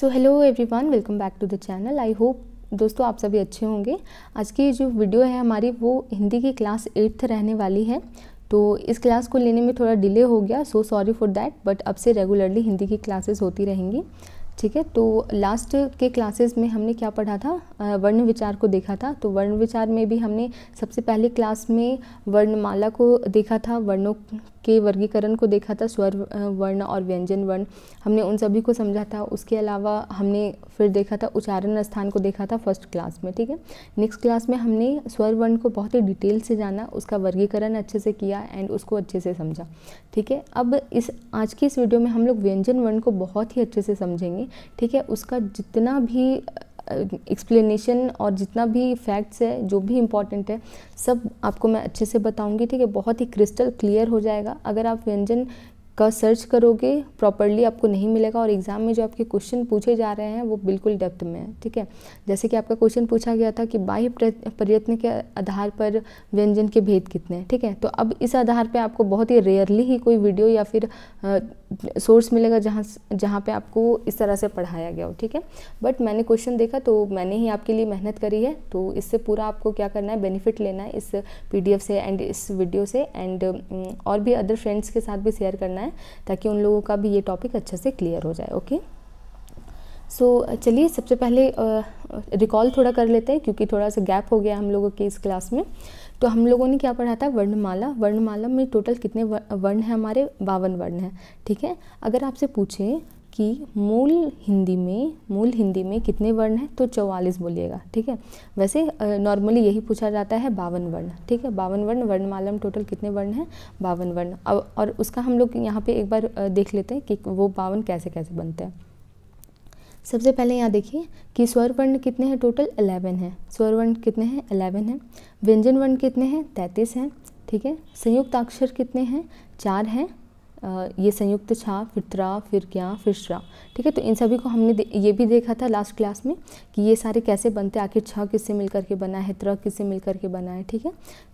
So hello everyone welcome back to the channel I hope दोस्तों आप सभी अच्छे होंगे आज की जो वीडियो है हमारी वो हिंदी की क्लास एट्थ रहने वाली है तो इस क्लास को लेने में थोड़ा डिले हो गया so sorry for that but अब से रेगुलरली हिंदी की क्लासेस होती रहेंगी ठीक है तो लास्ट के क्लासेस में हमने क्या पढ़ा था वर्ण विचार को देखा था तो वर्ण विचार में भी हमने सबसे पहले क्लास में वर्णमाला को देखा था वर्णों के वर्गीकरण को देखा था स्वर वर्ण और व्यंजन वर्ण हमने उन सभी को समझा था उसके अलावा हमने फिर देखा था उच्चारण स्थान को देखा था फर्स्ट क्लास में ठीक है नेक्स्ट क्लास में हमने स्वर वर्ण को बहुत ही डिटेल से जाना उसका वर्गीकरण अच्छे से किया एंड उसको अच्छे से समझा ठीक है अब इस आज की इस वीडियो में हम लोग व्यंजन वर्ण को बहुत ही अच्छे से समझेंगे ठीक है उसका जितना भी एक्सप्लेनेशन और जितना भी फैक्ट्स है जो भी इम्पॉर्टेंट है सब आपको मैं अच्छे से बताऊंगी ठीक है बहुत ही क्रिस्टल क्लियर हो जाएगा अगर आप व्यंजन का सर्च करोगे प्रॉपरली आपको नहीं मिलेगा और एग्ज़ाम में जो आपके क्वेश्चन पूछे जा रहे हैं वो बिल्कुल डेप्थ में है ठीक है जैसे कि आपका क्वेश्चन पूछा गया था कि बाह्य प्रयत्न के आधार पर व्यंजन के भेद कितने हैं ठीक है तो अब इस आधार पर आपको बहुत ही रेयरली ही कोई वीडियो या फिर सोर्स मिलेगा जहाँ जहाँ पे आपको इस तरह से पढ़ाया गया हो ठीक है बट मैंने क्वेश्चन देखा तो मैंने ही आपके लिए मेहनत करी है तो इससे पूरा आपको क्या करना है बेनिफिट लेना है इस पीडीएफ से एंड इस वीडियो से एंड और भी अदर फ्रेंड्स के साथ भी शेयर करना है ताकि उन लोगों का भी ये टॉपिक अच्छे से क्लियर हो जाए ओके सो so, चलिए सबसे पहले रिकॉल थोड़ा कर लेते हैं क्योंकि थोड़ा सा गैप हो गया हम लोगों की इस क्लास में तो हम लोगों ने क्या पढ़ा था वर्णमाला वर्णमाला में टोटल कितने वर्ण हैं हमारे बावन वर्ण हैं ठीक है अगर आपसे पूछे कि मूल हिंदी में मूल हिंदी में कितने वर्ण हैं तो चौवालीस बोलिएगा ठीक है वैसे नॉर्मली यही पूछा जाता है बावन वर्ण ठीक है बावन वर्ण वर्णमाला में टोटल कितने वर्ण हैं बावन वर्ण और उसका हम लोग यहाँ पर एक बार देख लेते हैं कि वो बावन कैसे कैसे बनते हैं सबसे पहले यहाँ देखिए कि स्वर वर्ण कितने हैं टोटल अलेवन हैं स्वर वर्ण कितने हैं अलेवन हैं व्यंजन वर्ण कितने हैं तैंतीस हैं ठीक है संयुक्त अक्षर कितने हैं चार हैं ये संयुक्त छा फिर त्रा फिर क्या फिर श्रा ठीक है तो इन सभी को हमने ये भी देखा था लास्ट क्लास में कि ये सारे कैसे बनते आखिर छ किससे मिल करके बना है त्र किससे मिल करके बना है ठीक है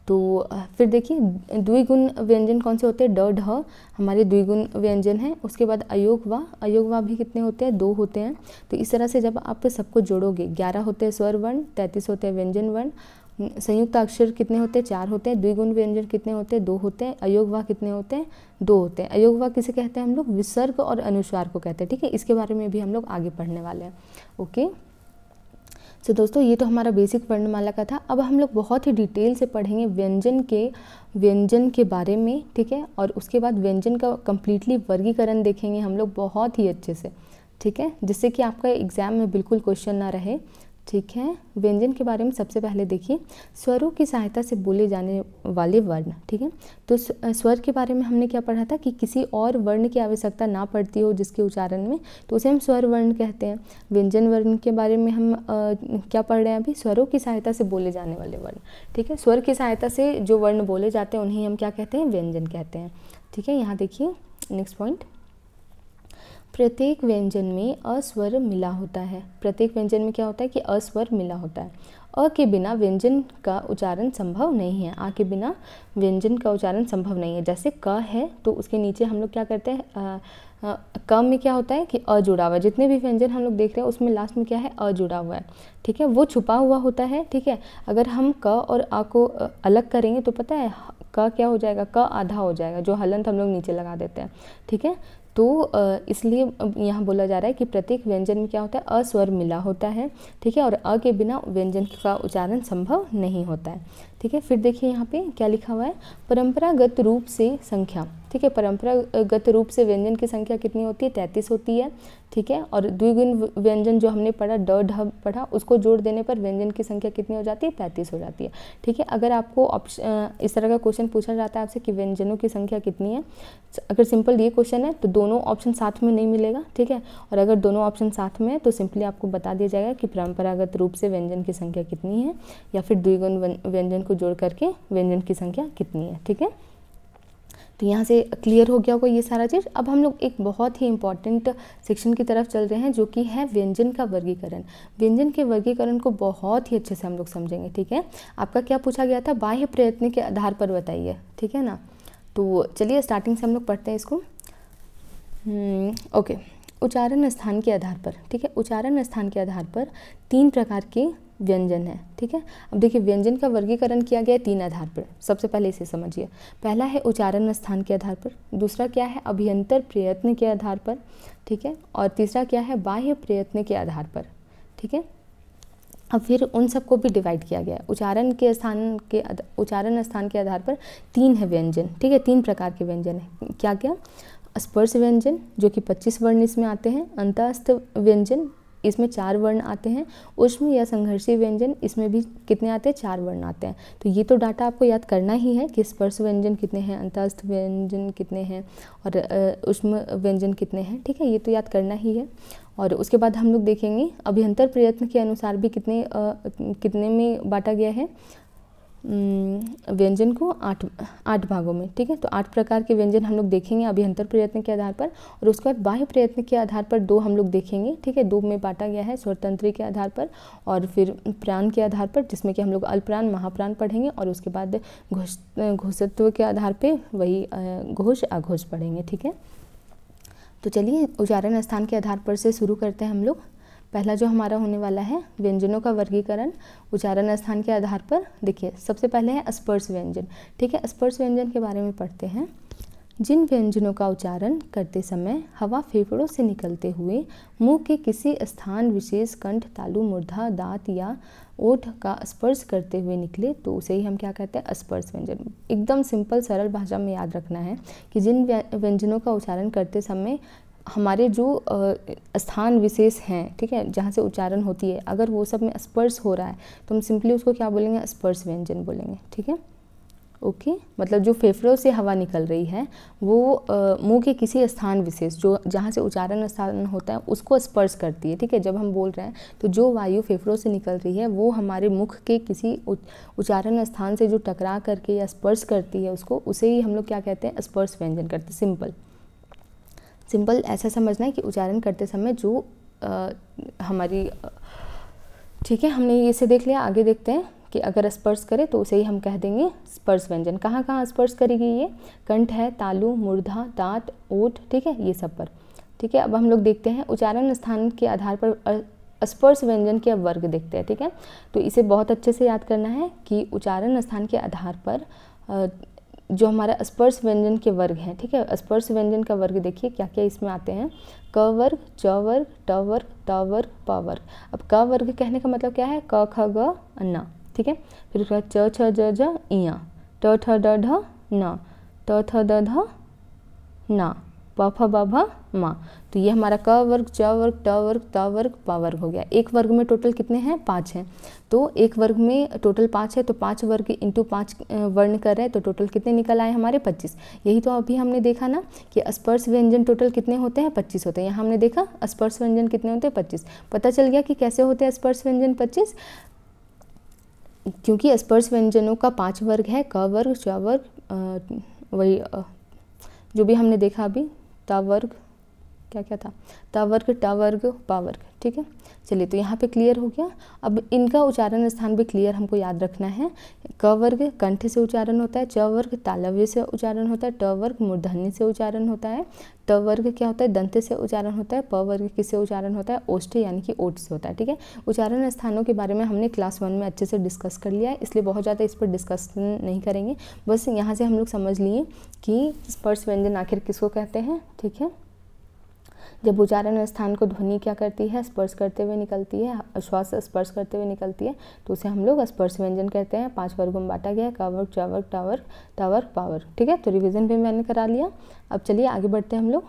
तो फिर देखिए द्विगुण व्यंजन कौन से होते हैं ड ढ हमारे द्विगुण व्यंजन हैं उसके बाद अयोग व अयोग व भी कितने होते हैं दो होते हैं तो इस तरह से जब आप सबको जोड़ोगे ग्यारह होते हैं स्वर वर्ण तैंतीस होते हैं व्यंजन वर्ण संयुक्त अक्षर कितने होते हैं चार होते हैं द्विगुण व्यंजन कितने होते हैं दो होते हैं अयोगवा कितने होते हैं दो होते हैं अयोगवा किसे कहते हैं हम लोग विसर्ग और अनुस्वार को कहते हैं ठीक है इसके बारे में भी हम लोग आगे पढ़ने वाले हैं ओके सो so, दोस्तों ये तो हमारा बेसिक वर्णमाला का था अब हम लोग बहुत ही डिटेल से पढ़ेंगे व्यंजन के व्यंजन के बारे में ठीक है और उसके बाद व्यंजन का कम्प्लीटली वर्गीकरण देखेंगे हम लोग बहुत ही अच्छे से ठीक है जिससे कि आपका एग्ज़ाम में बिल्कुल क्वेश्चन ना रहे ठीक है व्यंजन के बारे में सबसे पहले देखिए स्वरों की सहायता से बोले जाने वाले वर्ण ठीक है तो स्वर के बारे में हमने क्या पढ़ा था कि किसी और वर्ण की आवश्यकता ना पड़ती हो जिसके उच्चारण में तो उसे हम स्वर वर्ण कहते हैं व्यंजन वर्ण के बारे में हम आ, क्या पढ़ रहे हैं अभी स्वरों की सहायता से बोले जाने वाले वर्ण ठीक है स्वर की सहायता से जो वर्ण बोले जाते हैं उन्हें हम क्या कहते हैं व्यंजन कहते हैं ठीक है यहाँ देखिए नेक्स्ट पॉइंट प्रत्येक व्यंजन में अस्वर मिला होता है प्रत्येक व्यंजन में क्या होता है कि अस्वर मिला होता है अ के बिना व्यंजन का उच्चारण संभव नहीं है आ के बिना व्यंजन का उच्चारण संभव नहीं है जैसे क है तो उसके नीचे हम लोग क्या करते हैं क में क्या होता है कि अ जुड़ा हुआ है जितने भी व्यंजन हम लोग देख रहे हैं उसमें लास्ट में क्या है अ जुड़ा हुआ है ठीक है वो छुपा हुआ होता है ठीक है अगर हम क और आ को अलग करेंगे तो पता है क क्या हो जाएगा क आधा हो जाएगा जो हलंत हम लोग नीचे लगा देते हैं ठीक है तो इसलिए यहाँ बोला जा रहा है कि प्रत्येक व्यंजन में क्या होता है अस्वर मिला होता है ठीक है और अ के बिना व्यंजन का उच्चारण संभव नहीं होता है ठीक है फिर देखिए यहाँ पे क्या लिखा हुआ है परंपरागत रूप से संख्या ठीक है परंपरागत रूप से व्यंजन की संख्या कितनी होती है तैंतीस होती है ठीक है और द्विगुण व्यंजन जो हमने पढ़ा ड पढ़ा उसको जोड़ देने पर व्यंजन की संख्या कितनी हो जाती है पैंतीस हो जाती है ठीक है अगर आपको ऑप्शन इस तरह का क्वेश्चन पूछा जाता है आपसे कि व्यंजनों की संख्या कितनी है अगर सिंपल ये क्वेश्चन है तो दोनों ऑप्शन साथ में नहीं मिलेगा ठीक है और अगर दोनों ऑप्शन साथ में है तो सिंपली आपको बता दिया जाएगा कि परंपरागत रूप से व्यंजन की संख्या कितनी है या फिर द्विगुण व्यंजन को जोड़ करके व्यंजन की संख्या कितनी है ठीक है तो यहाँ से क्लियर हो गया होगा ये सारा चीज़ अब हम लोग एक बहुत ही इंपॉर्टेंट सेक्शन की तरफ चल रहे हैं जो कि है व्यंजन का वर्गीकरण व्यंजन के वर्गीकरण को बहुत ही अच्छे से हम लोग समझेंगे ठीक है आपका क्या पूछा गया था बाह्य प्रयत्न के आधार पर बताइए ठीक है ना तो चलिए स्टार्टिंग से हम लोग पढ़ते हैं इसको ओके हम्म, okay. उच्चारण स्थान के आधार पर ठीक है उच्चारण स्थान के आधार पर तीन प्रकार के व्यंजन है ठीक है अब देखिए व्यंजन का वर्गीकरण किया गया है तीन आधार पर सबसे पहले इसे समझिए पहला है उच्चारण स्थान के आधार पर दूसरा क्या है अभियंतर प्रयत्न के आधार पर ठीक है और तीसरा क्या है बाह्य प्रयत्न के आधार पर ठीक है अब फिर उन सबको भी डिवाइड किया गया है उच्चारण के स्थान के उच्चारण स्थान के आधार पर तीन है व्यंजन ठीक है तीन प्रकार के व्यंजन है क्या क्या स्पर्श व्यंजन जो कि 25 वर्ण इसमें आते हैं अंतस्थ व्यंजन इसमें चार वर्ण आते हैं उष्म या संघर्षी व्यंजन इसमें भी कितने आते हैं चार वर्ण आते हैं तो ये तो डाटा आपको याद करना ही है कि स्पर्श व्यंजन कितने हैं अंतस्थ व्यंजन कितने हैं और उष्म व्यंजन कितने हैं ठीक है ये तो याद करना ही है और उसके बाद हम लोग देखेंगे अभ्यंतर प्रयत्न के अनुसार भी कितने आ, कितने में बांटा गया है हम्म, व्यंजन को आठ आठ भागों में ठीक है तो आठ प्रकार के व्यंजन हम लोग देखेंगे अभ्यंतर प्रयत्न के आधार पर और उसके बाद बाह्य प्रयत्न के आधार पर दो हम लोग देखेंगे ठीक है दो में बांटा गया है स्वतंत्री के आधार पर और फिर प्राण के आधार पर जिसमें कि हम लोग अल्प्राण महाप्राण पढ़ेंगे और उसके बाद घोष घोषत्व के आधार पर वही घोष आघोष पढ़ेंगे ठीक है तो चलिए उच्चारण स्थान के आधार पर से शुरू करते हैं हम लोग पहला जो हमारा होने वाला है व्यंजनों का वर्गीकरण उच्चारण स्थान के आधार पर देखिए सबसे पहले है स्पर्श व्यंजन ठीक है स्पर्श व्यंजन के बारे में पढ़ते हैं जिन व्यंजनों का उच्चारण करते समय हवा फेफड़ों से निकलते हुए मुंह के किसी स्थान विशेष कंठ तालु मुर्धा दांत या ओठ का स्पर्श करते हुए निकले तो उसे ही हम क्या कहते हैं स्पर्श व्यंजन एकदम सिंपल सरल भाषा में याद रखना है कि जिन व्यंजनों का उच्चारण करते समय हमारे जो स्थान विशेष हैं ठीक है जहाँ से उच्चारण होती है अगर वो सब में स्पर्श हो रहा है तो हम सिंपली उसको क्या बोलेंगे स्पर्श व्यंजन बोलेंगे ठीक है ओके okay? मतलब जो फेफड़ों से हवा निकल रही है वो मुंह के किसी स्थान विशेष जो जहाँ से उच्चारण स्थान होता है उसको स्पर्श करती है ठीक है जब हम बोल रहे हैं तो जो वायु फेफड़ों से निकल रही है वो हमारे मुख के किसी उच्चारण स्थान से जो टकरा करके या स्पर्श करती है उसको उसे ही हम लोग क्या कहते हैं स्पर्श व्यंजन करते हैं सिंपल सिंपल ऐसा समझना है कि उच्चारण करते समय जो आ, हमारी ठीक है हमने ये से देख लिया आगे देखते हैं कि अगर स्पर्श करे तो उसे ही हम कह देंगे स्पर्श व्यंजन कहाँ कहाँ स्पर्श करेगी ये कंठ है तालु मुर्धा दांत ओठ ठीक है ये सब पर ठीक है अब हम लोग देखते हैं उच्चारण स्थान के आधार पर स्पर्श व्यंजन के अब वर्ग देखते हैं ठीक है तो इसे बहुत अच्छे से याद करना है कि उच्चारण स्थान के आधार पर जो हमारा स्पर्श व्यंजन के वर्ग हैं ठीक है स्पर्श व्यंजन का वर्ग देखिए क्या क्या इसमें आते हैं क वर्ग च वर्ग ट वर्ग त वर्ग प वर्ग अब क वर्ग कहने का मतलब क्या है क ख ग न ठीक है फिर उसके बाद च छ ज ज इया ट ठ ड ढ न ट थ द ध न प फ ब माँ तो ये हमारा क वर्ग च वर्ग ट वर्ग त वर्ग प वर्ग हो गया एक वर्ग में टोटल कितने हैं पाँच हैं तो एक वर्ग में टोटल पाँच है तो पाँच वर्ग इंटू पाँच वर्ण कर रहे हैं तो टोटल कितने निकल आए हमारे पच्चीस यही तो अभी हमने देखा ना कि स्पर्श व्यंजन टोटल कितने होते हैं पच्चीस होते हैं यहाँ हमने देखा स्पर्श व्यंजन कितने होते हैं पच्चीस पता चल गया कि कैसे होते हैं स्पर्श व्यंजन पच्चीस क्योंकि स्पर्श व्यंजनों का पाँच वर्ग है क वर्ग च वर्ग वही जो भी हमने देखा अभी का क्या क्या था वर्ग प पावर्ग ठीक है चलिए तो यहाँ पे क्लियर हो गया अब इनका उच्चारण स्थान भी क्लियर हमको याद रखना है क वर्ग कंठ से उच्चारण होता है च वर्ग तालव्य से उच्चारण होता है ट वर्ग मूर्धन्य से उच्चारण होता है ट वर्ग क्या होता है दंत से उच्चारण होता है प वर्ग किससे उच्चारण होता है ओष्ठ यानी कि ओट से होता है ठीक है उच्चारण स्थानों के बारे में हमने क्लास वन में अच्छे से डिस्कस कर लिया है इसलिए बहुत ज़्यादा इस पर डिस्कस नहीं करेंगे बस यहाँ से हम लोग समझ लिए कि स्पर्श व्यंजन आखिर किसको कहते हैं ठीक है जब उच्चारण स्थान को ध्वनि क्या करती है स्पर्श करते हुए निकलती है श्वास स्पर्श करते हुए निकलती है तो उसे हम लोग स्पर्श व्यंजन कहते हैं पांच वर्गों में बांटा गया है कवर चावर टावर टावर पावर ठीक है तो रिविजन भी मैंने करा लिया अब चलिए आगे बढ़ते हैं हम लोग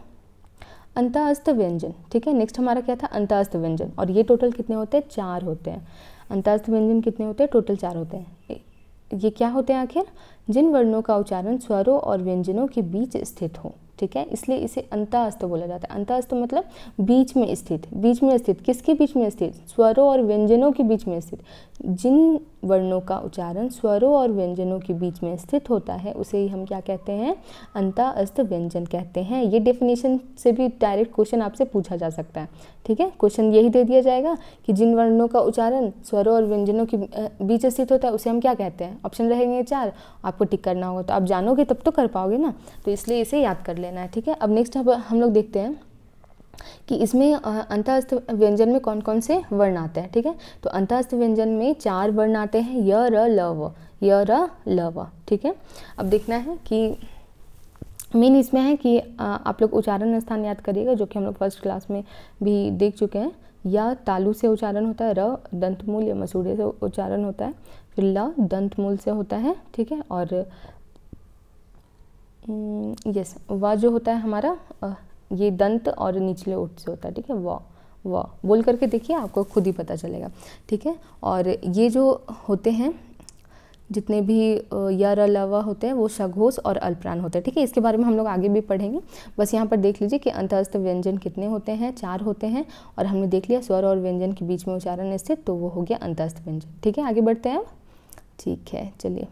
अंतास्थ व्यंजन ठीक है नेक्स्ट हमारा क्या था अंतास्थ व्यंजन और ये टोटल कितने होते हैं चार होते हैं अंतास्थ व्यंजन कितने होते हैं टोटल चार होते हैं ये क्या होते हैं आखिर जिन वर्णों का उच्चारण स्वरों और व्यंजनों के बीच स्थित हो ठीक है इसलिए इसे अंतास्थ बोला जाता है अंतास्थ मतलब बीच में स्थित बीच में स्थित किसके बीच में स्थित स्वरों और व्यंजनों के बीच में स्थित जिन वर्णों का उच्चारण स्वरों और व्यंजनों के बीच में स्थित होता है उसे ही हम क्या कहते हैं अस्त व्यंजन कहते हैं ये डेफिनेशन से भी डायरेक्ट क्वेश्चन आपसे पूछा जा सकता है ठीक है क्वेश्चन यही दे दिया जाएगा कि जिन वर्णों का उच्चारण स्वरों और व्यंजनों के बीच स्थित होता है उसे हम क्या कहते हैं ऑप्शन रहेंगे चार आपको टिक करना होगा तो आप जानोगे तब तो कर पाओगे ना तो इसलिए इसे याद कर लेना है ठीक है अब नेक्स्ट हम लोग देखते हैं कि इसमें अंतस्थ व्यंजन में कौन कौन से वर्ण आते हैं ठीक है तो अंतस्थ व्यंजन में चार वर्ण आते हैं य र ल व य र ल व ठीक है अब देखना है कि मेन इसमें है कि आप लोग उच्चारण स्थान याद करिएगा जो कि हम लोग फर्स्ट क्लास में भी देख चुके हैं या तालु से उच्चारण होता है र दंतमूल या मसूड़े से उच्चारण होता है फिर ल दंतमूल से होता है ठीक है और यस व जो होता है हमारा ये दंत और निचले ओठ से होता है ठीक है व व बोल करके देखिए आपको खुद ही पता चलेगा ठीक है और ये जो होते हैं जितने भी यार अलावा होते हैं वो सघोष और अल्प्राण होते हैं ठीक है इसके बारे में हम लोग आगे भी पढ़ेंगे बस यहाँ पर देख लीजिए कि अंतस्थ व्यंजन कितने होते हैं चार होते हैं और हमने देख लिया स्वर और व्यंजन के बीच में उच्चारण स्थित तो वो हो गया अंतस्थ व्यंजन ठीक है आगे बढ़ते हैं ठीक है चलिए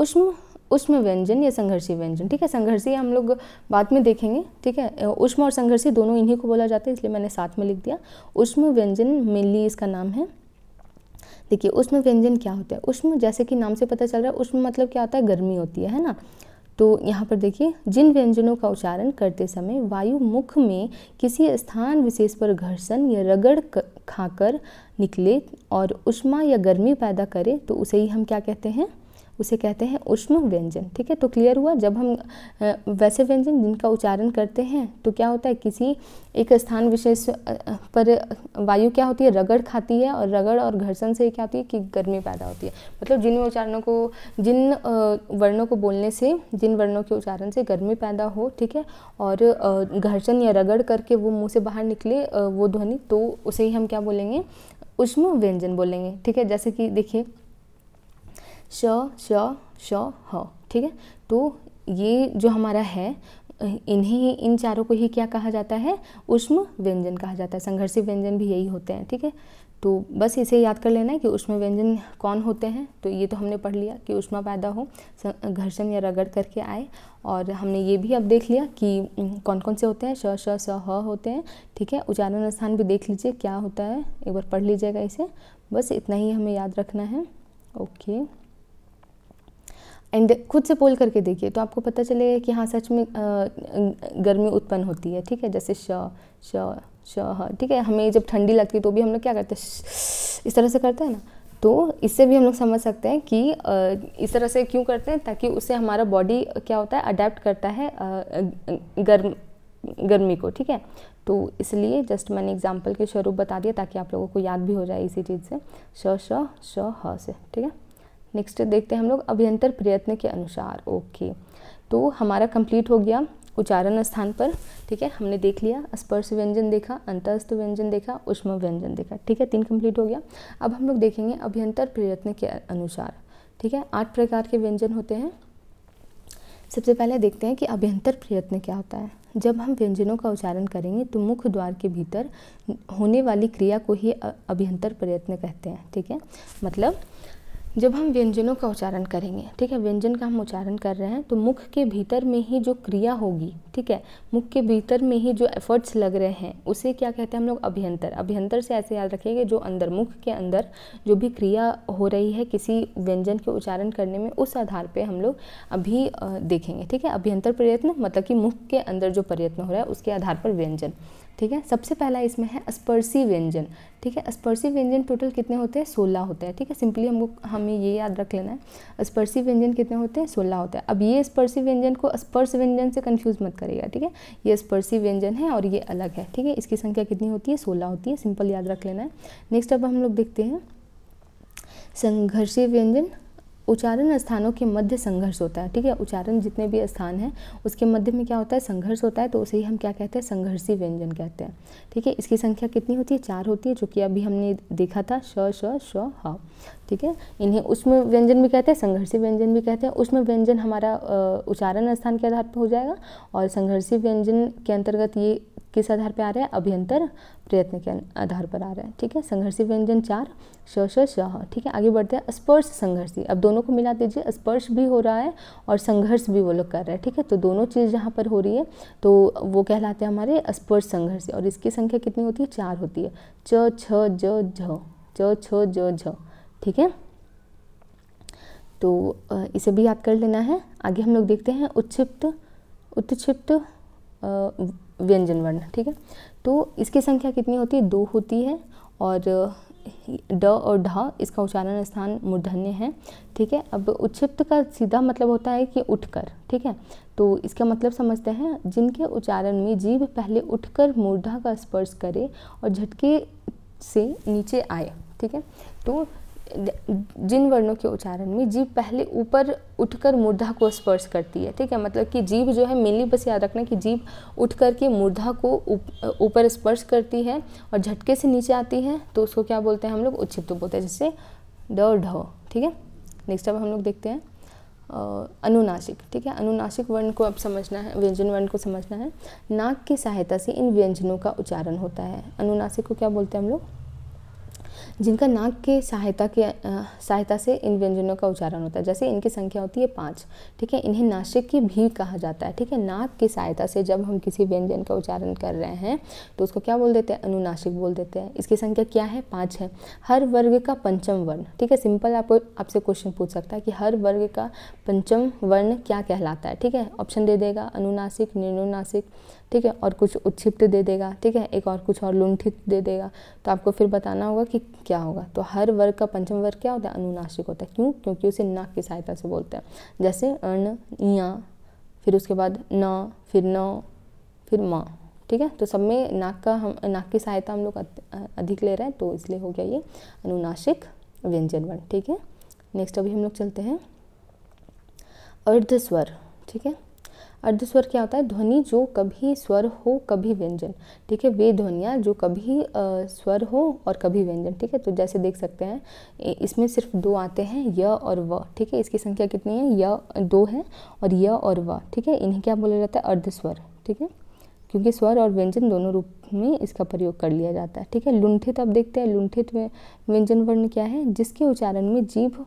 उष्म उष्म व्यंजन या संघर्षी व्यंजन ठीक है संघर्षी हम लोग बाद में देखेंगे ठीक है उष्म और संघर्षी दोनों इन्हीं को बोला जाता है इसलिए मैंने साथ में लिख दिया उष्म व्यंजन मेनली इसका नाम है देखिए उष्म व्यंजन क्या होता है उष्म जैसे कि नाम से पता चल रहा है उष्म मतलब क्या होता है गर्मी होती है है ना तो यहाँ पर देखिए जिन व्यंजनों का उच्चारण करते समय वायु मुख में किसी स्थान विशेष पर घर्षण या रगड़ खाकर निकले और उष्मा या गर्मी पैदा करे तो उसे ही हम क्या कहते हैं उसे कहते हैं उष्म व्यंजन ठीक है तो क्लियर हुआ जब हम वैसे व्यंजन जिनका उच्चारण करते हैं तो क्या होता है किसी एक स्थान विशेष पर वायु क्या होती है रगड़ खाती है और रगड़ और घर्षण से क्या होती है कि गर्मी पैदा होती है मतलब जिन उच्चारणों को जिन वर्णों को बोलने से जिन वर्णों के उच्चारण से गर्मी पैदा हो ठीक है और घर्षण या रगड़ करके वो मुँह से बाहर निकले वो ध्वनि तो उसे ही हम क्या बोलेंगे उष्म व्यंजन बोलेंगे ठीक है जैसे कि देखिए श श श ह ठीक है तो ये जो हमारा है इन्हीं इन चारों को ही क्या कहा जाता है उष्म व्यंजन कहा जाता है संघर्षी व्यंजन भी यही होते हैं ठीक है तो बस इसे याद कर लेना है कि उष्म व्यंजन कौन होते हैं तो ये तो हमने पढ़ लिया कि उष्मा पैदा हो घर्षण या रगड़ करके आए और हमने ये भी अब देख लिया कि कौन कौन से होते हैं श श स ह होते हैं ठीक है उच्चारण स्थान भी देख लीजिए क्या होता है एक बार पढ़ लीजिएगा इसे बस इतना ही हमें याद रखना है ओके एंड खुद से पोल करके देखिए तो आपको पता चलेगा कि हाँ सच में गर्मी उत्पन्न होती है ठीक है जैसे श श श ठीक है हमें जब ठंडी लगती है तो भी हम लोग क्या करते हैं इस तरह से करते हैं ना तो इससे भी हम लोग समझ सकते हैं कि इस तरह से क्यों करते हैं ताकि उससे हमारा बॉडी क्या होता है अडेप्ट करता है गर्म गर्मी को ठीक है तो इसलिए जस्ट मैंने एग्जाम्पल के स्वरूप बता दिया ताकि आप लोगों को याद भी हो जाए इसी चीज़ से श श श ह से ठीक है नेक्स्ट देखते हैं हम लोग अभ्यंतर प्रयत्न के अनुसार ओके तो हमारा कंप्लीट हो गया उच्चारण स्थान पर ठीक है हमने देख लिया स्पर्श व्यंजन देखा अंतस्थ व्यंजन देखा उष्म व्यंजन देखा ठीक है तीन कंप्लीट हो गया अब हम लोग देखेंगे अभ्यंतर प्रयत्न के अनुसार ठीक है आठ प्रकार के व्यंजन होते हैं सबसे पहले देखते हैं कि अभ्यंतर प्रयत्न क्या होता है जब हम व्यंजनों का उच्चारण करेंगे तो मुख द्वार के भीतर होने वाली क्रिया को ही अभ्यंतर प्रयत्न कहते हैं ठीक है मतलब जब हम व्यंजनों का उच्चारण करेंगे ठीक है व्यंजन का हम उच्चारण कर रहे हैं तो मुख के भीतर में ही जो क्रिया होगी ठीक है मुख के भीतर में ही जो एफर्ट्स लग रहे हैं उसे क्या कहते हैं हम लोग अभ्यंतर अभ्यंतर से ऐसे याद रखेंगे जो अंदर मुख के अंदर जो भी क्रिया हो रही है किसी व्यंजन के उच्चारण करने में उस आधार पर हम लोग अभी देखेंगे ठीक है अभ्यंतर प्रयत्न मतलब कि मुख के अंदर जो प्रयत्न हो रहा है उसके आधार पर व्यंजन ठीक है सबसे पहला इसमें है स्पर्सी व्यंजन ठीक है स्पर्सी व्यंजन टोटल कितने होते हैं सोलह होते हैं ठीक है सिंपली हमको हमें ये याद रख लेना है स्पर्सी व्यंजन कितने होते हैं सोलह होते हैं अब ये स्पर्शी व्यंजन को स्पर्श व्यंजन से कन्फ्यूज़ मत करेगा ठीक है ये स्पर्शी व्यंजन है और ये अलग है ठीक है इसकी संख्या कितनी होती है सोलह होती है सिंपल याद रख लेना है नेक्स्ट अब हम लोग देखते हैं संघर्षी व्यंजन उच्चारण स्थानों के मध्य संघर्ष होता है ठीक है उच्चारण जितने भी स्थान हैं उसके मध्य में क्या होता है संघर्ष होता है तो उसे ही हम क्या कहते हैं संघर्षी व्यंजन कहते हैं ठीक है इसकी संख्या कितनी होती है चार होती है जो कि अभी हमने देखा था श श श ह ठीक है इन्हें उसमें व्यंजन भी कहते हैं संघर्षी व्यंजन भी कहते हैं उसमें व्यंजन हमारा उच्चारण स्थान के आधार पर हो जाएगा और संघर्षी व्यंजन के अंतर्गत ये किस आधार पर आ रहे हैं अभ्यंतर प्रयत्न के आधार पर आ रहे हैं ठीक है संघर्षी व्यंजन चार श श ठीक है आगे बढ़ते हैं स्पर्श संघर्षी अब दोनों को मिला दीजिए स्पर्श भी हो रहा है और संघर्ष भी वो लोग कर रहे हैं ठीक है तो दोनों चीज़ यहाँ पर हो रही है तो वो कहलाते हैं हमारे स्पर्श संघर्षी और इसकी संख्या कितनी होती है चार होती है च छ ज झ च छ ज झ ठीक है तो इसे भी याद कर लेना है आगे हम लोग देखते हैं उत्क्षिप्त उत्क्षिप्त व्यंजन वर्ण ठीक है तो इसकी संख्या कितनी होती है दो होती है और ड और ढ इसका उच्चारण स्थान मूर्धन्य है ठीक है अब उच्छिप्त का सीधा मतलब होता है कि उठकर ठीक है तो इसका मतलब समझते हैं जिनके उच्चारण में जीव पहले उठकर मूर्धा का स्पर्श करे और झटके से नीचे आए ठीक है तो जिन वर्णों के उच्चारण में जीव पहले ऊपर उठकर मूर्धा को स्पर्श करती है ठीक है मतलब कि जीव जो है मेनली बस याद रखना कि जीव उठ करके मूर्धा को ऊपर उप, स्पर्श करती है और झटके से नीचे आती है तो उसको क्या बोलते हैं हम लोग उच्छिप्त बोलते हैं जैसे ड ढ ठीक है नेक्स्ट अब हम लोग देखते हैं अनुनासिक ठीक है अनुनासिक वर्ण को अब समझना है व्यंजन वर्ण को समझना है नाक की सहायता से इन व्यंजनों का उच्चारण होता है अनुनासिक को क्या बोलते हैं हम लोग जिनका नाक के सहायता के सहायता से इन व्यंजनों का उच्चारण होता है जैसे इनकी संख्या होती है पाँच ठीक है इन्हें नाशिक की भी कहा जाता है ठीक है नाक की सहायता से जब हम किसी व्यंजन का उच्चारण कर रहे हैं तो उसको क्या बोल देते हैं अनुनाशिक बोल देते हैं इसकी संख्या क्या है पाँच है हर वर्ग का पंचम वर्ण ठीक है सिंपल आपको आपसे क्वेश्चन पूछ सकता है कि हर वर्ग का पंचम वर्ण क्या कहलाता है ठीक है ऑप्शन दे देगा अनुनासिक निर्नुनासिक ठीक है और कुछ उच्छिप्त दे देगा ठीक है एक और कुछ और लुंठित दे देगा तो आपको फिर बताना होगा कि क्या होगा तो हर वर्ग का पंचम वर्ग क्या होता है अनुनाशिक होता है क्यों क्योंकि उसे नाक की सहायता से बोलते हैं जैसे अर्ण या फिर उसके बाद न फिर न फिर माँ ठीक है तो सब में नाक का हम नाक की सहायता हम लोग अधिक ले रहे हैं तो इसलिए हो गया ये अनुनाशिक व्यंजन वर्ण ठीक है नेक्स्ट अभी हम लोग चलते हैं अर्ध स्वर ठीक है अर्धस्वर क्या होता है ध्वनि जो कभी स्वर हो कभी व्यंजन ठीक है वे ध्वनियाँ जो कभी स्वर हो और कभी व्यंजन ठीक है तो जैसे देख सकते हैं इसमें सिर्फ दो आते हैं य और व ठीक है इसकी संख्या कितनी है य दो है और य और व ठीक है इन्हें क्या बोला जाता है अर्धस्वर ठीक है क्योंकि स्वर और व्यंजन दोनों रूप में इसका प्रयोग कर लिया जाता है ठीक है लुंठित अब देखते हैं लुंठित व्यंजन वर्ण क्या है जिसके उच्चारण में जीभ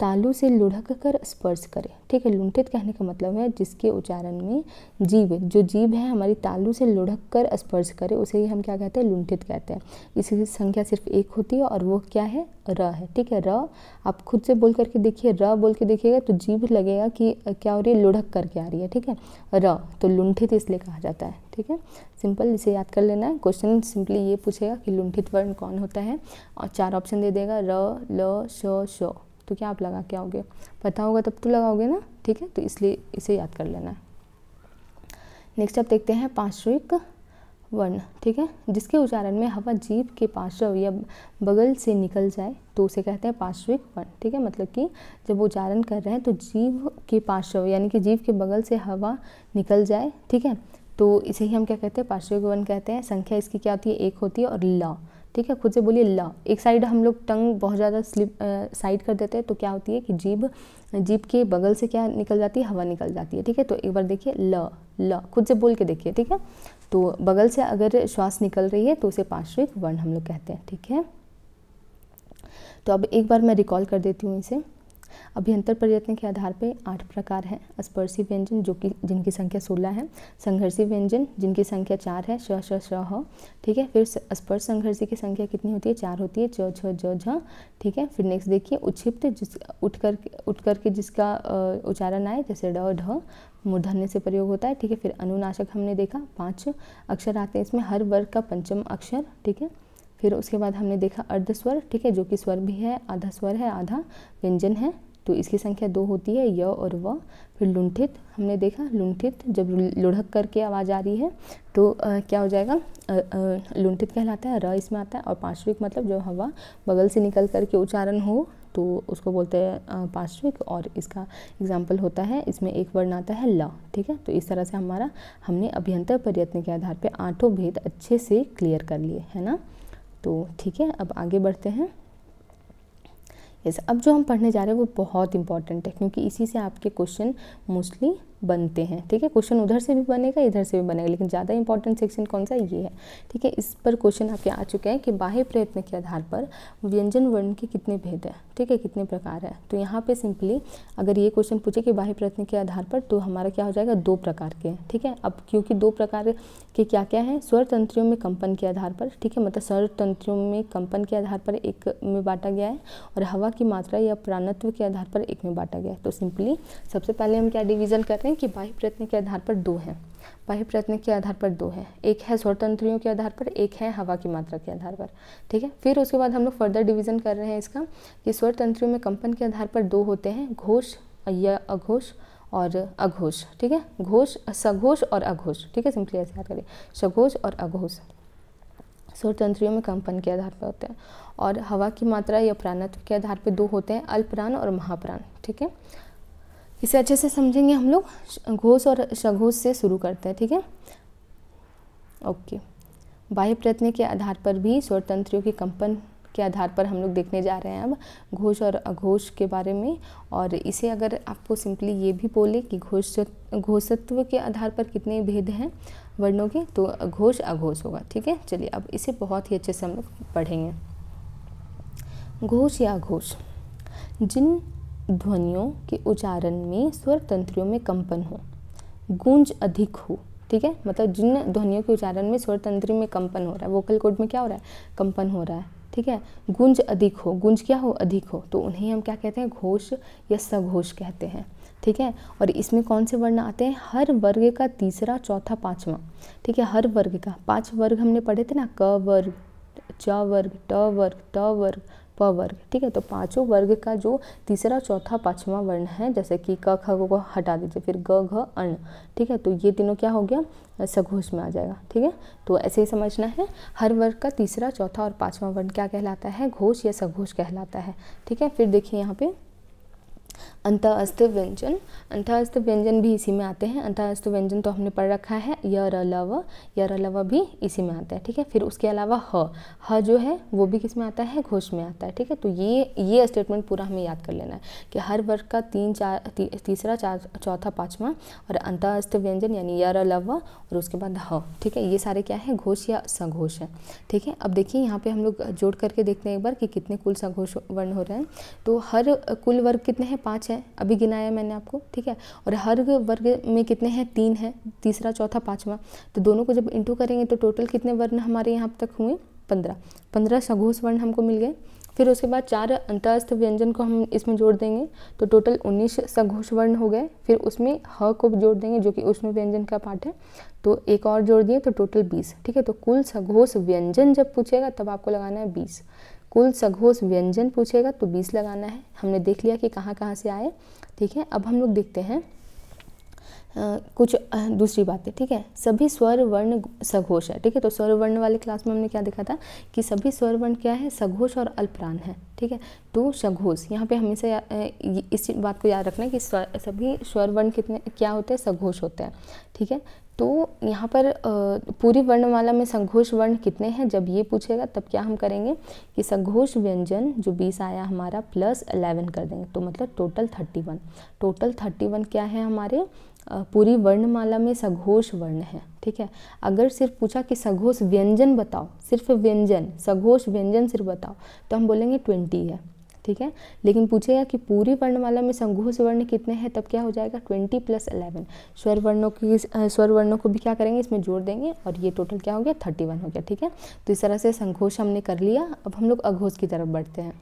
तालु से लुढ़क कर स्पर्श करे ठीक है लुंठित कहने का मतलब है जिसके उच्चारण में जीव जो जीव है हमारी तालु से लुढ़क कर स्पर्श करे उसे ही हम क्या कहते हैं लुंठित कहते हैं इसकी संख्या सिर्फ एक होती है और वो क्या है र है ठीक है र आप खुद से बोल करके देखिए र बोल के देखिएगा तो जीभ लगेगा कि क्या हो रही है लुढ़क करके आ रही है ठीक है र तो लुंठित इसलिए कहा जाता है ठीक है सिंपल इसे याद कर लेना है क्वेश्चन सिंपली ये पूछेगा कि लुंठित वर्ण कौन होता है और चार ऑप्शन दे देगा र ल श श तो क्या आप लगा के आओगे पता होगा तब तो लगाओगे ना ठीक है तो इसलिए इसे याद कर लेना है नेक्स्ट आप देखते हैं पार्श्विक वर्ण ठीक है जिसके उच्चारण में हवा जीव के पार्श्व या बगल से निकल जाए तो उसे कहते हैं पार्श्विक वर्ण ठीक है मतलब कि जब वो उच्चारण कर रहे हैं तो जीव के पार्श्व यानी कि जीव के बगल से हवा निकल जाए ठीक है तो इसे ही हम क्या कहते हैं पार्श्विक वर्ण कहते हैं संख्या इसकी क्या होती है एक होती है और ल ठीक है खुद से बोलिए ल एक साइड हम लोग टंग बहुत ज़्यादा स्लिप साइड कर देते हैं तो क्या होती है कि जीभ जीभ के बगल से क्या निकल जाती है हवा निकल जाती है ठीक है तो एक बार देखिए ल ल खुद से बोल के देखिए ठीक है तो बगल से अगर श्वास निकल रही है तो उसे पार्श्विक वर्ण हम लोग कहते हैं ठीक है तो अब एक बार मैं रिकॉल कर देती हूँ इसे अभियंतर प्रयत्न के आधार पर आठ प्रकार हैं स्पर्शी व्यंजन जो कि जिनकी संख्या सोलह है संघर्षी व्यंजन जिनकी संख्या चार है श श श ठीक है फिर स्पर्श संघर्षी की संख्या कितनी होती है चार होती है छ झ ठीक है फिर नेक्स्ट देखिए उच्छिप्त जिस उठ कर उठ करके जिसका उच्चारण आए जैसे ड ढ मूर्धन्य से प्रयोग होता है ठीक है फिर अनुनाशक हमने देखा पाँच अक्षर आते हैं इसमें हर वर्ग का पंचम अक्षर ठीक है फिर उसके बाद हमने देखा अर्ध स्वर ठीक है जो कि स्वर भी है आधा स्वर है आधा व्यंजन है तो इसकी संख्या दो होती है य और व फिर लुंठित हमने देखा लुंठित जब लुढ़क करके आवाज़ आ रही है तो आ, क्या हो जाएगा लुंठित कहलाता है र इसमें आता है और पार्श्विक मतलब जो हवा बगल से निकल करके उच्चारण हो तो उसको बोलते हैं पार्श्विक और इसका एग्जाम्पल होता है इसमें एक वर्ण आता है ल ठीक है तो इस तरह से हमारा हमने अभ्यंतर प्रयत्न के आधार पर आठों भेद अच्छे से क्लियर कर लिए है ना तो ठीक है अब आगे बढ़ते हैं यस अब जो हम पढ़ने जा रहे हैं वो बहुत इंपॉर्टेंट है क्योंकि इसी से आपके क्वेश्चन मोस्टली बनते हैं ठीक है क्वेश्चन उधर से भी बनेगा इधर से भी बनेगा लेकिन ज़्यादा इंपॉर्टेंट सेक्शन कौन सा ये है ठीक है इस पर क्वेश्चन आपके आ चुके हैं कि बाह्य प्रयत्न के आधार पर व्यंजन वर्ण के कितने भेद हैं ठीक है कितने प्रकार है तो यहाँ पे सिंपली अगर ये क्वेश्चन पूछे कि बाह्य प्रयत्न के आधार पर तो हमारा क्या हो जाएगा दो प्रकार के ठीक है अब क्योंकि दो प्रकार के क्या क्या हैं स्वर तंत्रियों में कंपन के आधार पर ठीक है मतलब स्वर तंत्रियों में कंपन के आधार पर एक में बांटा गया है और हवा की मात्रा या प्राणत्व के आधार पर एक में बांटा गया है तो सिंपली सबसे पहले हम क्या डिविजन कर रहे हैं हैं कि बाह्य प्रयत्न के आधार पर दो हैं बाह्य प्रयत्न के आधार पर दो हैं एक है स्वतंत्रियों के आधार पर एक है हवा की मात्रा के आधार पर ठीक है फिर उसके बाद हम लोग फर्दर डिवीजन कर रहे हैं इसका कि स्वतंत्रियों में कंपन के आधार पर दो होते हैं घोष या अघोष और अघोष ठीक है घोष सघोष और अघोष ठीक है सिंपली ऐसे याद करें सघोष और अघोष स्वतंत्रियों में कंपन के आधार पर होते हैं और हवा की मात्रा या प्राणत्व के आधार पर दो होते हैं अल्पप्राण और महाप्राण ठीक है इसे अच्छे से समझेंगे हम लोग घोष और शघोष से शुरू करते हैं ठीक है ओके बाह्य प्रयत्न के आधार पर भी स्वतंत्रियों के कंपन के आधार पर हम लोग देखने जा रहे हैं अब घोष और अघोष के बारे में और इसे अगर आपको सिंपली ये भी बोले कि घोष घोषत्व के आधार पर कितने भेद हैं वर्णों के तो घोष अघोष होगा ठीक है चलिए अब इसे बहुत ही अच्छे से हम लोग पढ़ेंगे घोष या घोष जिन ध्वनियों के उच्चारण में स्वर तंत्रियों में कंपन हो गूंज अधिक हो ठीक है मतलब जिन ध्वनियों के उच्चारण में स्वर तंत्री में कंपन हो रहा है वोकल कोड में क्या हो रहा है कंपन हो रहा है ठीक है गूंज अधिक हो गूंज क्या हो अधिक हो तो उन्हें हम क्या कहते हैं घोष या सघोष कहते हैं ठीक है और इसमें कौन से वर्ण आते हैं हर वर्ग का तीसरा चौथा पाँचवा ठीक है हर वर्ग का पांच वर्ग हमने पढ़े थे ना क वर्ग च वर्ग ट वर्ग ट वर्ग प वर्ग ठीक है तो पाँचों वर्ग का जो तीसरा चौथा पाँचवा वर्ण है जैसे कि क ख को हटा दीजिए फिर ग घ अण ठीक है तो ये तीनों क्या हो गया सघोष में आ जाएगा ठीक है तो ऐसे ही समझना है हर वर्ग का तीसरा चौथा और पाँचवा वर्ण क्या कहलाता है घोष या सघोष कहलाता है ठीक है फिर देखिए यहाँ पे अंतःस्थ व्यंजन अंतअस्त व्यंजन भी इसी में आते हैं अंतअस्त व्यंजन तो हमने पढ़ रखा है य र ल व य र ल व भी इसी में आता है ठीक है फिर उसके अलावा ह ह जो है वो भी किस में आता है घोष में आता है ठीक है तो ये ये स्टेटमेंट पूरा हमें याद कर लेना है कि हर वर्ग का तीन चार ती, तीसरा चार चौथा पाँचवा और अंतःस्थ व्यंजन यानी य र ल व और उसके बाद ह ठीक है ये सारे क्या है घोष या संघोष है ठीक है अब देखिए यहाँ पर हम लोग जोड़ करके देखते हैं एक बार कि कितने कुल संघोष वर्ण हो रहे हैं तो हर कुल वर्ग कितने हैं पाँच पाँच अभी गिनाया मैंने आपको ठीक है और हर वर्ग में कितने हैं तीन हैं तीसरा चौथा पाँचवा तो दोनों को जब इंटू करेंगे तो टोटल कितने वर्ण हमारे यहाँ तक हुए पंद्रह पंद्रह सघोष वर्ण हमको मिल गए फिर उसके बाद चार अंतरस्थ व्यंजन को हम इसमें जोड़ देंगे तो टोटल उन्नीस सघोष वर्ण हो गए फिर उसमें ह को जोड़ देंगे जो कि उसमें व्यंजन का पार्ट है तो एक और जोड़ दिए तो टोटल बीस ठीक है तो कुल सघोष व्यंजन जब पूछेगा तब आपको लगाना है बीस कुल सघोष व्यंजन पूछेगा तो बीस लगाना है हमने देख लिया कि कहाँ कहाँ से आए ठीक है अब हम लोग देखते हैं आ, कुछ आ, दूसरी बातें ठीक है सभी स्वर वर्ण सघोष है ठीक है तो स्वर वर्ण वाले क्लास में हमने क्या देखा था कि सभी स्वर वर्ण क्या है सघोष और अल्पप्राण है ठीक है तो सघोष यहाँ पे हमेशा इस बात को याद रखना है कि सभी स्वर वर्ण कितने क्या होते हैं सघोष होते हैं ठीक है तो यहाँ पर पूरी वर्णमाला में संघोष वर्ण कितने हैं जब ये पूछेगा तब क्या हम करेंगे कि संघोष व्यंजन जो बीस आया हमारा प्लस 11 कर देंगे तो मतलब total thirty one total thirty one क्या है हमारे पूरी वर्णमाला में सघोष वर्ण है ठीक है अगर सिर्फ पूछा कि सघोष व्यंजन बताओ सिर्फ व्यंजन सघोष व्यंजन सिर्फ बताओ तो हम बोलेंगे ट्वेंटी है ठीक है लेकिन पूछेगा कि पूरी वर्णमाला में संघोष स्वर्ण कितने हैं तब क्या हो जाएगा ट्वेंटी प्लस अलेवन स्वर वर्णों की स्वर वर्णों को भी क्या करेंगे इसमें जोड़ देंगे और ये टोटल क्या हो गया थर्टी वन हो गया ठीक है तो इस तरह से संघोष हमने कर लिया अब हम लोग अघोष की तरफ बढ़ते हैं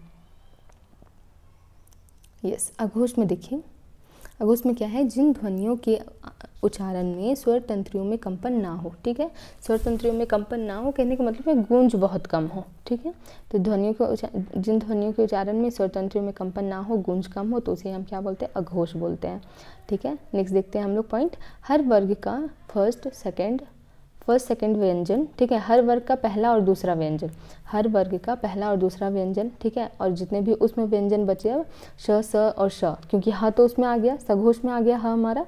यस अघोष में देखिए अब उसमें क्या है जिन ध्वनियों के उच्चारण में स्वर तंत्रियों में कंपन ना हो ठीक है स्वर तंत्रियों में कंपन ना हो कहने का मतलब है गूंज बहुत कम हो ठीक है तो ध्वनियों के जिन ध्वनियों के उच्चारण में स्वर तंत्रियों में कंपन ना हो गूंज कम हो तो उसे हम क्या बोलते हैं अघोष बोलते हैं ठीक है नेक्स्ट देखते हैं हम लोग पॉइंट हर वर्ग का फर्स्ट सेकेंड फर्स्ट सेकंड व्यंजन ठीक है हर वर्ग का पहला और दूसरा व्यंजन हर वर्ग का पहला और दूसरा व्यंजन ठीक है और जितने भी उसमें व्यंजन बचे हैं श स और श क्योंकि हाँ तो उसमें आ गया सघोष में आ गया हाँ हमारा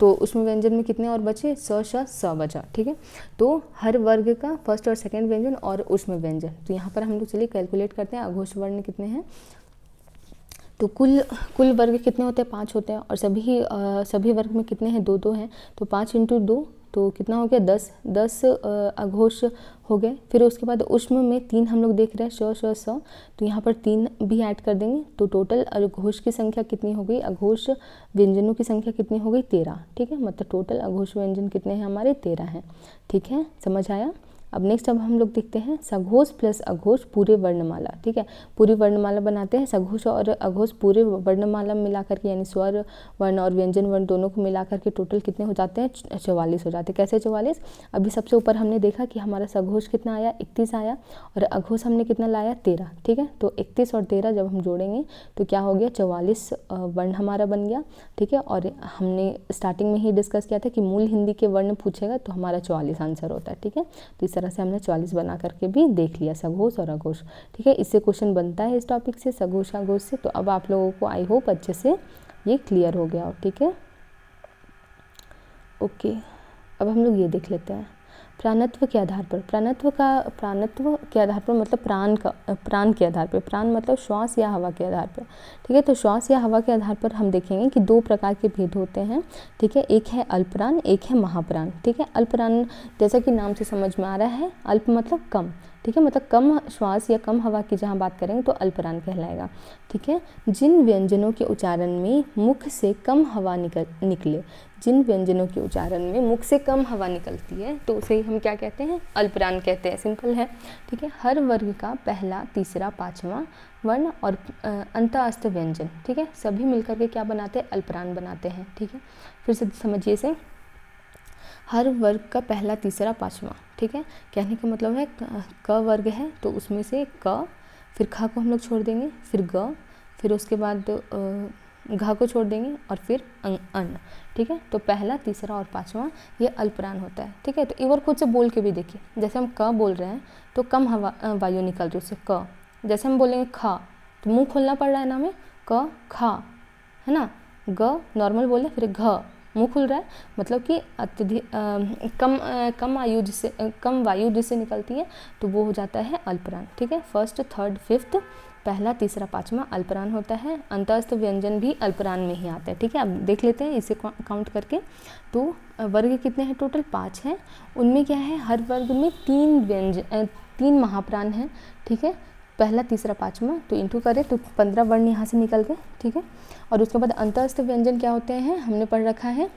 तो उसमें व्यंजन में कितने और बचे स श स बचा ठीक है तो हर वर्ग का फर्स्ट और सेकेंड व्यंजन और उसमें व्यंजन तो यहाँ पर हम लोग चलिए कैलकुलेट करते हैं अघोष वर्ण कितने हैं तो कुल कुल वर्ग कितने होते हैं पाँच होते हैं और सभी आ, सभी वर्ग में कितने हैं दो दो हैं तो पाँच इंटू दो तो कितना हो गया दस दस अघोष हो गए फिर उसके बाद उष्म में तीन हम लोग देख रहे हैं सौ सौ सौ तो यहाँ पर तीन भी ऐड कर देंगे तो टोटल अघोष की संख्या कितनी हो गई अघोष व्यंजनों की संख्या कितनी हो गई तेरह ठीक है मतलब टोटल अघोष व्यंजन कितने हैं हमारे तेरह हैं ठीक है समझ आया अब नेक्स्ट अब हम लोग देखते हैं सघोष प्लस अघोष पूरे वर्णमाला ठीक है पूरी वर्णमाला बनाते हैं सघोष और अघोष पूरे वर्णमाला मिला करके यानी स्वर वर्ण और व्यंजन वर्ण दोनों को मिला करके टोटल कितने हो जाते हैं चौवालीस हो जाते हैं कैसे चौवालीस अभी सबसे ऊपर हमने देखा कि हमारा सघोष कितना आया इकतीस आया और अघोष हमने कितना लाया तेरह ठीक है तो इकतीस और तेरह जब हम जोड़ेंगे तो क्या हो गया चौवालीस वर्ण हमारा बन गया ठीक है और हमने स्टार्टिंग में ही डिस्कस किया था कि मूल हिंदी के वर्ण पूछेगा तो हमारा चौवालीस आंसर होता है ठीक है तो इस तरह से हमने चालीस बना करके भी देख लिया सघोष और अघोष ठीक है इससे क्वेश्चन बनता है इस टॉपिक से सघोष अघोष से तो अब आप लोगों को आई होप अच्छे से ये क्लियर हो गया हो ठीक है ओके अब हम लोग ये देख लेते हैं प्राणत्व के आधार पर प्राणत्व का प्राणत्व के आधार पर मतलब प्राण का प्राण के आधार पर प्राण मतलब श्वास या हवा के आधार पर ठीक है तो श्वास या हवा के आधार पर हम देखेंगे कि दो प्रकार के भेद होते हैं ठीक है एक है अल्पप्राण एक है महाप्राण ठीक है अल्पप्राण जैसा कि नाम से समझ में आ रहा है अल्प मतलब कम ठीक है मतलब कम श्वास या कम हवा की जहाँ बात करेंगे तो अल्पराण कहलाएगा ठीक है जिन व्यंजनों के उच्चारण में मुख से कम हवा निकल निकले जिन व्यंजनों के उच्चारण में मुख से कम हवा निकलती है तो उसे हम क्या कहते हैं अल्पराण कहते हैं सिंपल है ठीक है हर वर्ग का पहला तीसरा पाँचवा वर्ण और अंतास्त व्यंजन ठीक है सभी मिलकर के क्या बनाते हैं अल्पराण बनाते हैं ठीक है फिर से समझिए से हर वर्ग का पहला तीसरा पाँचवा ठीक है कहने का मतलब है क वर्ग है तो उसमें से क फिर खा को हम लोग छोड़ देंगे फिर ग फिर उसके बाद घा को छोड़ देंगे और फिर अन्न ठीक है तो पहला तीसरा और पाँचवा ये अल्पराण होता है ठीक है तो एक बार खुद से बोल के भी देखिए जैसे हम क बोल रहे हैं तो कम हवा वायु निकल रही है उससे क जैसे हम बोलेंगे खा तो मुंह खोलना पड़ रहा है ना हमें क खा है ना ग नॉर्मल बोले फिर घ मुंह खुल रहा है मतलब कि अत्यधिक कम आ, कम आयु जिससे कम वायु जिससे निकलती है तो वो हो जाता है अल्पराण ठीक है फर्स्ट थर्ड फिफ्थ पहला तीसरा पाँचवा अल्पराण होता है अंतस्थ व्यंजन भी अल्पराण में ही आता है ठीक है अब देख लेते हैं इसे काउंट करके तो वर्ग कितने हैं टोटल पाँच हैं उनमें क्या है हर वर्ग में तीन व्यंजन तीन महाप्राण हैं ठीक है पहला तीसरा पाँचवा तो इंटू करें तो पंद्रह वर्ण यहाँ से निकल गए ठीक है और उसके बाद अंतस्थ व्यंजन क्या होते हैं हमने पढ़ रखा है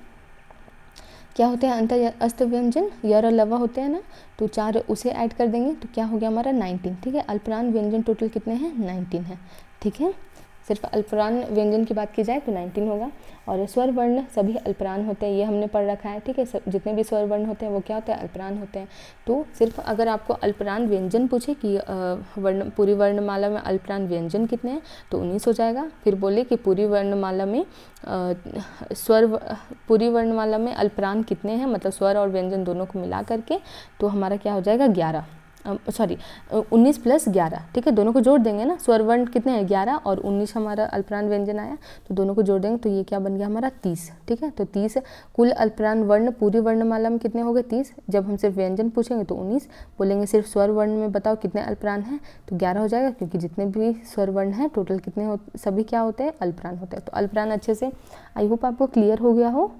क्या होते हैं अंतस्थ व्यंजन यर और लवा होते हैं ना तो चार उसे ऐड कर देंगे तो क्या हो गया हमारा नाइनटीन ठीक है अल्परान व्यंजन टोटल कितने हैं नाइनटीन है ठीक है सिर्फ अल्परान व्यंजन की बात की जाए तो 19 होगा और स्वर वर्ण सभी अल्परान होते हैं ये हमने पढ़ रखा है ठीक है सब जितने भी स्वर वर्ण होते हैं वो क्या होते हैं अल्परान होते हैं तो सिर्फ अगर आपको अल्परान व्यंजन पूछे कि वर्ण पूरी वर्णमाला में अल्परान व्यंजन कितने हैं तो उन्नीस हो जाएगा फिर बोले कि पूरी वर्णमाला में स्वर पूरी वर्णमाला में अल्परान कितने हैं मतलब स्वर और व्यंजन दोनों को मिला करके तो हमारा क्या हो जाएगा ग्यारह सॉरी उन्नीस प्लस ग्यारह ठीक है दोनों को जोड़ देंगे ना स्वर वर्ण कितने हैं ग्यारह और उन्नीस हमारा अल्पराण व्यंजन आया तो दोनों को जोड़ देंगे तो ये क्या बन गया हमारा तीस ठीक है तो तीस कुल अल्पराण वर्ण पूरी वर्णमाला में कितने हो गए तीस जब हम सिर्फ व्यंजन पूछेंगे तो उन्नीस बोलेंगे सिर्फ स्वर वर्ण में बताओ कितने अल्पराण हैं तो ग्यारह हो जाएगा क्योंकि जितने भी स्वर वर्ण हैं टोटल कितने हो सभी क्या होते हैं अल्पराण होते हैं तो अल्पराण अच्छे से आई होप आपको क्लियर हो गया हो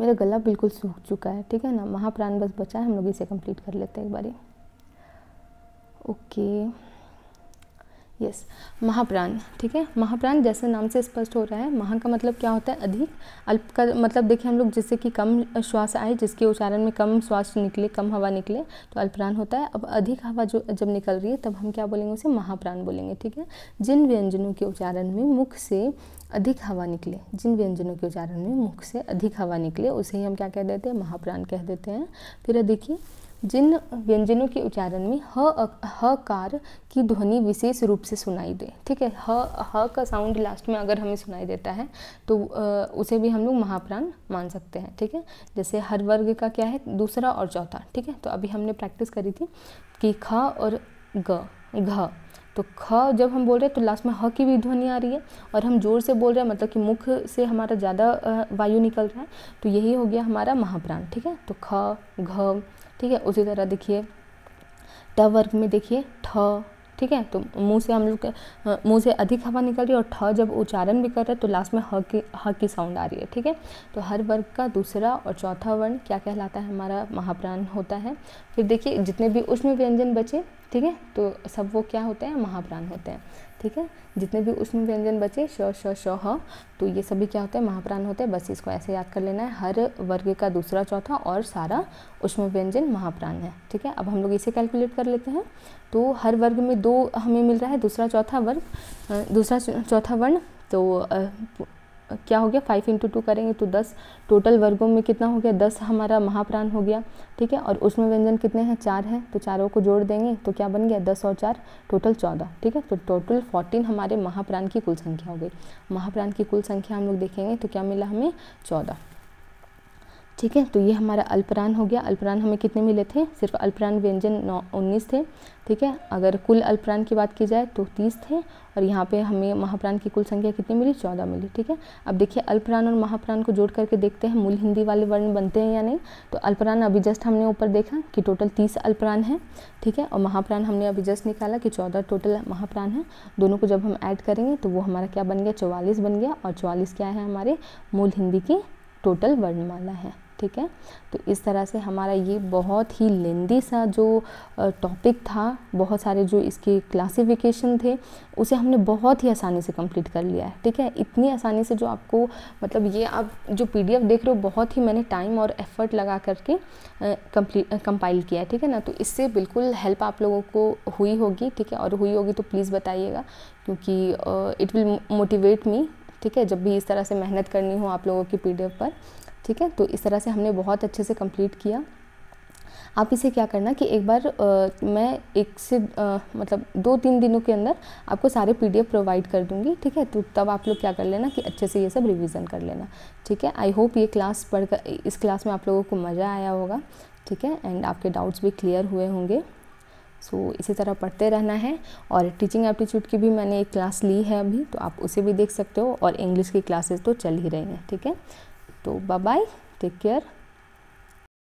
मेरा गला बिल्कुल सूख चुका है ठीक है ना महाप्राण बस बचा है हम लोग इसे कंप्लीट कर लेते हैं एक बारी ओके यस महाप्राण ठीक है महाप्राण जैसे नाम से स्पष्ट हो रहा है महा का मतलब क्या होता है अधिक अल्प का मतलब देखिए हम लोग जिससे कि कम श्वास आए जिसके उच्चारण में कम श्वास निकले कम हवा निकले तो अल्पप्राण होता है अब अधिक हवा जो जब निकल रही है तब हम क्या बोलेंगे उसे महाप्राण बोलेंगे ठीक है जिन व्यंजनों के उच्चारण में मुख से अधिक हवा निकले जिन व्यंजनों के उच्चारण में मुख से अधिक हवा निकले उसे ही हम क्या कह देते हैं महाप्राण कह देते हैं फिर देखिए जिन व्यंजनों के उच्चारण में ह कार की ध्वनि विशेष रूप से सुनाई दे ठीक है ह ह का साउंड लास्ट में अगर हमें सुनाई देता है तो उसे भी हम लोग महाप्राण मान सकते हैं ठीक है जैसे हर वर्ग का क्या है दूसरा और चौथा ठीक है तो अभी हमने प्रैक्टिस करी थी कि ख और ग घ तो ख जब हम बोल रहे हैं तो लास्ट में ह की भी ध्वनि आ रही है और हम जोर से बोल रहे हैं मतलब कि मुख से हमारा ज़्यादा वायु निकल रहा है तो यही हो गया हमारा महाप्राण ठीक है तो ख घ ठीक है उसी तरह देखिए ट वर्ग में देखिए ठ ठीक है तो मुंह से हम लोग मुंह से अधिक हवा निकल रही है और ठ जब उच्चारण भी कर रहे हैं तो लास्ट में ह की ह की साउंड आ रही है ठीक है तो हर वर्ग का दूसरा और चौथा वर्ण क्या कहलाता है हमारा महाप्राण होता है फिर देखिए जितने भी उष्म व्यंजन बचे ठीक है तो सब वो क्या होते हैं महाप्राण होते हैं ठीक है जितने भी उसमें व्यंजन बचे श श श ह तो ये सभी क्या होते हैं महाप्राण होते हैं बस इसको ऐसे याद कर लेना है हर वर्ग का दूसरा चौथा और सारा उसमें व्यंजन महाप्राण है ठीक है अब हम लोग इसे कैलकुलेट कर लेते हैं तो हर वर्ग में दो हमें मिल रहा है दूसरा चौथा वर्ग दूसरा चौथा वर्ण तो क्या हो गया फाइव इंटू टू करेंगे तो दस टोटल वर्गों में कितना हो गया दस हमारा महाप्राण हो गया ठीक है और उसमें व्यंजन कितने हैं चार हैं तो चारों को जोड़ देंगे तो क्या बन गया दस और चार टोटल चौदह ठीक है तो टोटल फोर्टीन हमारे महाप्राण की कुल संख्या हो गई महाप्राण की कुल संख्या हम लोग देखेंगे तो क्या मिला हमें चौदह ठीक है तो ये हमारा अल्परान हो गया अल्परान हमें कितने मिले थे सिर्फ अल्परान व्यंजन नौ उन्नीस थे ठीक है अगर कुल अल्परान की बात की जाए तो तीस थे और यहाँ पे हमें महाप्राण की कुल संख्या कितनी मिली चौदह मिली ठीक है अब देखिए अल्परान और महाप्राण को जोड़ करके देखते हैं मूल हिंदी वाले वर्ण बनते हैं या नहीं तो अल्परान अभी जस्ट हमने ऊपर देखा कि टोटल तीस अल्परान है ठीक है और महाप्राण हमने अभी जस्ट निकाला कि चौदह टोटल महाप्राण है दोनों को जब हम ऐड करेंगे तो वो हमारा क्या बन गया चौवालीस बन गया और चौवालीस क्या है हमारे मूल हिंदी की टोटल वर्णमाला है ठीक है तो इस तरह से हमारा ये बहुत ही लेंदी सा जो टॉपिक था बहुत सारे जो इसके क्लासिफिकेशन थे उसे हमने बहुत ही आसानी से कंप्लीट कर लिया है ठीक है इतनी आसानी से जो आपको मतलब ये आप जो पीडीएफ देख रहे हो बहुत ही मैंने टाइम और एफर्ट लगा करके कंप्लीट कंपाइल किया है ठीक है ना तो इससे बिल्कुल हेल्प आप लोगों को हुई होगी ठीक है और हुई होगी तो प्लीज़ बताइएगा क्योंकि इट विल मोटिवेट मी ठीक है जब भी इस तरह से मेहनत करनी हो आप लोगों की पी पर ठीक है तो इस तरह से हमने बहुत अच्छे से कंप्लीट किया आप इसे क्या करना कि एक बार आ, मैं एक से आ, मतलब दो तीन दिनों के अंदर आपको सारे पीडीएफ प्रोवाइड कर दूंगी ठीक है तो तब आप लोग क्या कर लेना कि अच्छे से ये सब रिवीजन कर लेना ठीक है आई होप ये क्लास पढ़कर इस क्लास में आप लोगों को मज़ा आया होगा ठीक है एंड आपके डाउट्स भी क्लियर हुए होंगे सो so, इसी तरह पढ़ते रहना है और टीचिंग एप्टीट्यूड की भी मैंने एक क्लास ली है अभी तो आप उसे भी देख सकते हो और इंग्लिश की क्लासेज तो चल ही रही हैं ठीक है तो बाय बाय टेक केयर